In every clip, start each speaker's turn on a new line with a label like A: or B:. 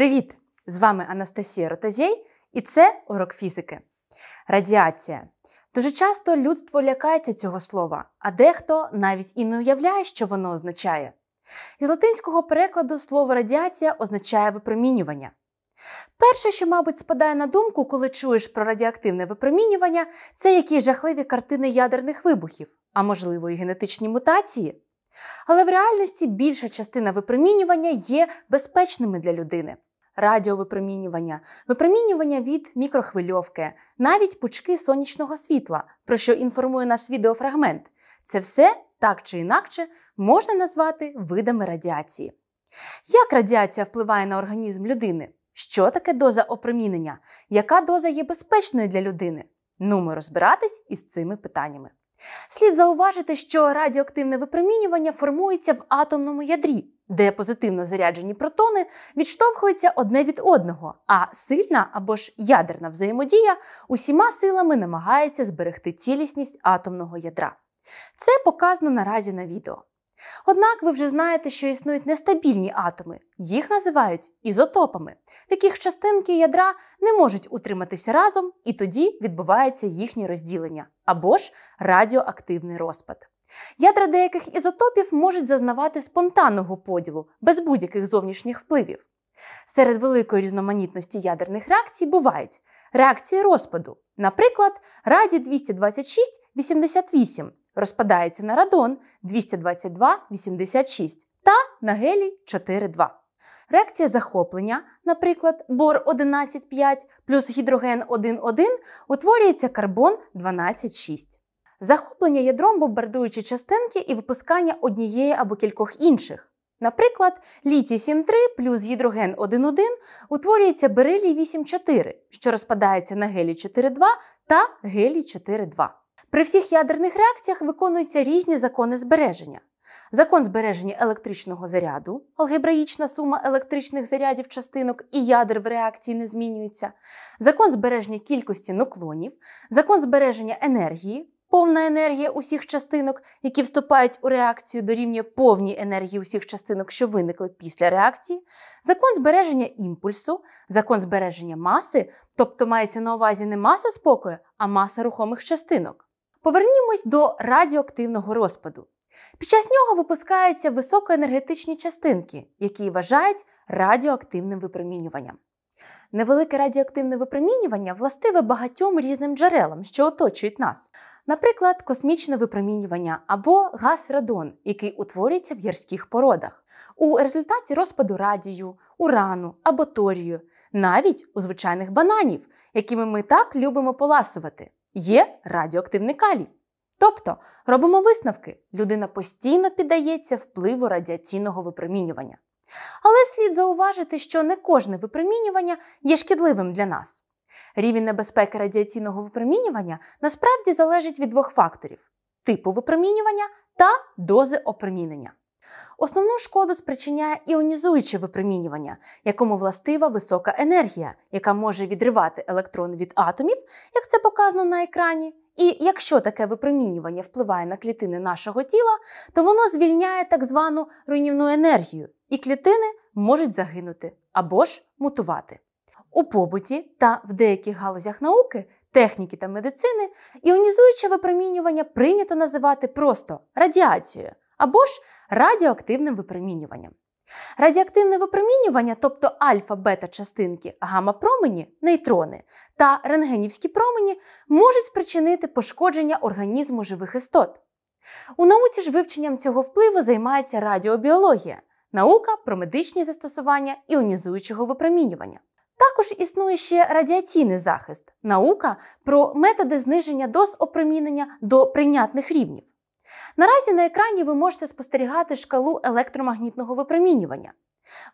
A: Привіт! З вами Анастасія Ротазєй і це урок фізики. Радіація. Дуже часто людство лякається цього слова, а дехто навіть і не уявляє, що воно означає. З латинського перекладу слово радіація означає випромінювання. Перше, що, мабуть, спадає на думку, коли чуєш про радіоактивне випромінювання, це які жахливі картини ядерних вибухів, а можливо, і генетичні мутації. Але в реальності більша частина випромінювання є безпечними для людини радіовипромінювання, випромінювання від мікрохвильовки, навіть пучки сонячного світла, про що інформує нас відеофрагмент. Це все так чи інакше можна назвати видами радіації. Як радіація впливає на організм людини? Що таке доза опромінення? Яка доза є безпечною для людини? Ну, ми розбиратись із цими питаннями. Слід зауважити, що радіоактивне випромінювання формується в атомному ядрі, де позитивно заряджені протони відштовхуються одне від одного, а сильна або ж ядерна взаємодія усіма силами намагається зберегти цілісність атомного ядра. Це показано наразі на відео. Однак ви вже знаєте, що існують нестабільні атоми, їх називають ізотопами, в яких частинки ядра не можуть утриматися разом, і тоді відбувається їхнє розділення або ж радіоактивний розпад. Ядра деяких ізотопів можуть зазнавати спонтанного поділу, без будь-яких зовнішніх впливів. Серед великої різноманітності ядерних реакцій бувають реакції розпаду. Наприклад, раді 226-88 розпадається на радон 222-86 та на гелій 4,2. Реакція захоплення, наприклад, бор 115 плюс гідроген 1,1 утворюється карбон 12,6 захоплення ядром бомбардуючі частинки і випускання однієї або кількох інших. Наприклад, літій 73 плюс гідроген 1,1 утворюється берилій 8,4, що розпадається на гелій 4,2 та гелій 4,2. При всіх ядерних реакціях виконуються різні закони збереження. Закон збереження електричного заряду, алгебраїчна сума електричних зарядів частинок і ядер в реакції не змінюється, закон збереження кількості нуклонів, закон збереження енергії, повна енергія усіх частинок, які вступають у реакцію, дорівнює повній енергії усіх частинок, що виникли після реакції, закон збереження імпульсу, закон збереження маси, тобто мається на увазі не маса спокою, а маса рухомих частинок. Повернімось до радіоактивного розпаду. Під час нього випускаються високоенергетичні частинки, які вважають радіоактивним випромінюванням. Невелике радіоактивне випромінювання властиве багатьом різним джерелам, що оточують нас, наприклад, космічне випромінювання або газ радон, який утворюється в гірських породах, у результаті розпаду радію, урану або торію, навіть у звичайних бананів, якими ми так любимо поласувати, є радіоактивний калій. Тобто робимо висновки: людина постійно піддається впливу радіаційного випромінювання. Але слід зауважити, що не кожне випромінювання є шкідливим для нас. Рівень небезпеки радіаційного випромінювання насправді залежить від двох факторів типу випромінювання та дози опромінення. Основну шкоду спричиняє іонізуюче випромінювання, якому властива висока енергія, яка може відривати електрон від атомів, як це показано на екрані. І якщо таке випромінювання впливає на клітини нашого тіла, то воно звільняє так звану руйнівну енергію, і клітини можуть загинути або ж мутувати. У побуті та в деяких галузях науки, техніки та медицини іонізуюче випромінювання прийнято називати просто радіацією або ж радіоактивним випромінюванням. Радіоактивне випромінювання, тобто альфа-бета-частинки гамма-промені, нейтрони та рентгенівські промені, можуть спричинити пошкодження організму живих істот. У науці ж вивченням цього впливу займається радіобіологія, наука про медичні застосування іонізуючого випромінювання. Також існує ще радіаційний захист, наука про методи зниження доз опромінення до прийнятних рівнів. Наразі на екрані ви можете спостерігати шкалу електромагнітного випромінювання.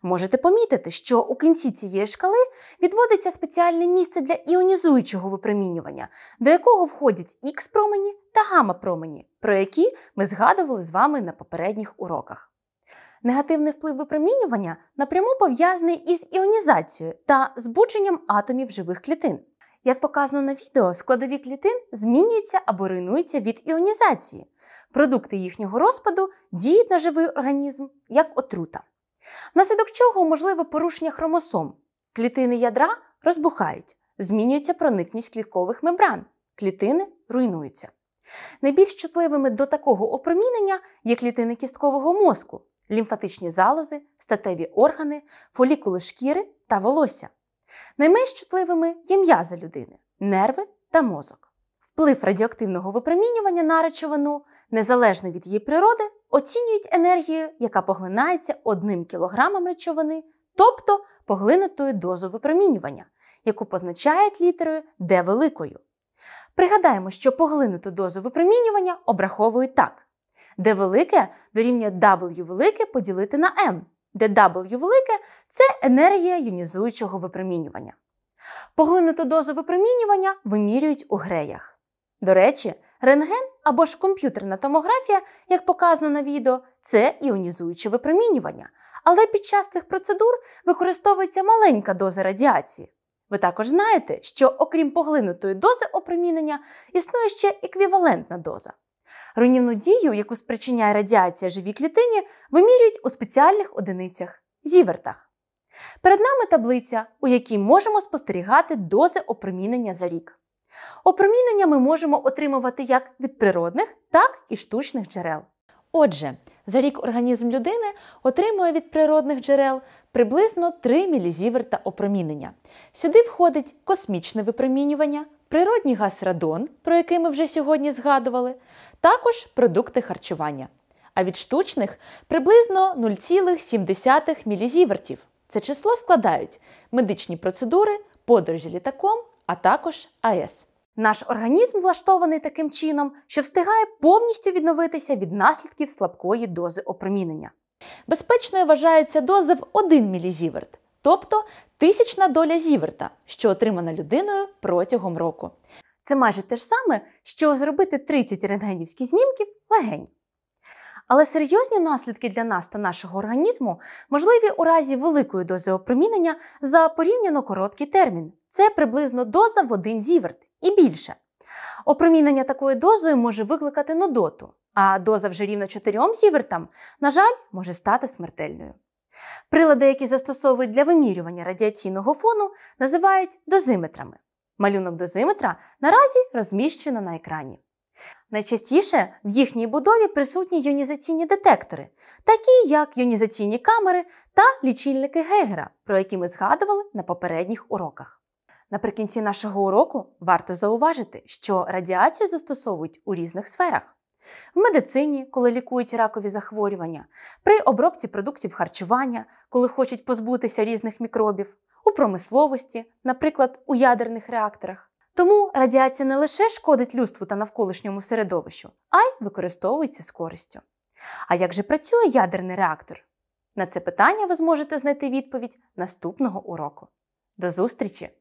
A: Можете помітити, що у кінці цієї шкали відводиться спеціальне місце для іонізуючого випромінювання, до якого входять х промені та гама промені, про які ми згадували з вами на попередніх уроках. Негативний вплив випромінювання напряму пов'язаний із іонізацією та збудженням атомів живих клітин. Як показано на відео, складові клітин змінюються або руйнуються від іонізації. Продукти їхнього розпаду діють на живий організм як отрута. Внаслідок чого можливе порушення хромосом. Клітини ядра розбухають, змінюється проникність кліткових мембран, клітини руйнуються. Найбільш чутливими до такого опромінення є клітини кісткового мозку, лімфатичні залози, статеві органи, фолікули шкіри та волосся. Найменш чутливими є м'язи людини, нерви та мозок. Вплив радіоактивного випромінювання на речовину, незалежно від її природи, оцінюють енергію, яка поглинається одним кілограмом речовини, тобто поглинутою дозу випромінювання, яку позначають літерою Д великою. Пригадаємо, що поглинуту дозу випромінювання обраховують так: Д велике дорівнює W велике поділити на m де W велике це енергія іонізуючого випромінювання. Поглинуту дозу випромінювання вимірюють у греях. До речі, рентген або ж комп'ютерна томографія, як показано на відео, це іонізуюче випромінювання. Але під час цих процедур використовується маленька доза радіації. Ви також знаєте, що окрім поглинутої дози опромінення існує ще еквівалентна доза. Руйнівну дію, яку спричиняє радіація живій клітині, вимірюють у спеціальних одиницях зівертах. Перед нами таблиця, у якій можемо спостерігати дози опромінення за рік. Опромінення ми можемо отримувати як від природних, так і штучних джерел. Отже, за рік організм людини отримує від природних джерел приблизно 3 мілізіверта опромінення. Сюди входить космічне випромінювання, природній газ радон, про який ми вже сьогодні згадували, також продукти харчування. А від штучних приблизно 0,7 мілізівертів. Це число складають медичні процедури, подорожі літаком, а також АЕС. Наш організм влаштований таким чином, що встигає повністю відновитися від наслідків слабкої дози опромінення. Безпечною вважається доза в 1 мілізіверт, тобто тисячна доля зіверта, що отримана людиною протягом року. Це майже те ж саме, що зробити 30 рентгенівських знімків легень. Але серйозні наслідки для нас та нашого організму можливі у разі великої дози опромінення за порівняно короткий термін. Це приблизно доза в один зіверт і більше. Опромінення такою дозою може викликати нудоту, а доза вже рівно 4 зівертам, на жаль, може стати смертельною. Прилади, які застосовують для вимірювання радіаційного фону, називають дозиметрами. Малюнок дозиметра наразі розміщено на екрані. Найчастіше в їхній будові присутні іонізаційні детектори, такі як іонізаційні камери та лічильники гегера, про які ми згадували на попередніх уроках. Наприкінці нашого уроку варто зауважити, що радіацію застосовують у різних сферах: в медицині, коли лікують ракові захворювання, при обробці продуктів харчування, коли хочуть позбутися різних мікробів, у промисловості, наприклад, у ядерних реакторах. Тому радіація не лише шкодить людству та навколишньому середовищу, а й використовується з користю. А як же працює ядерний реактор? На це питання ви зможете знайти відповідь наступного уроку. До зустрічі!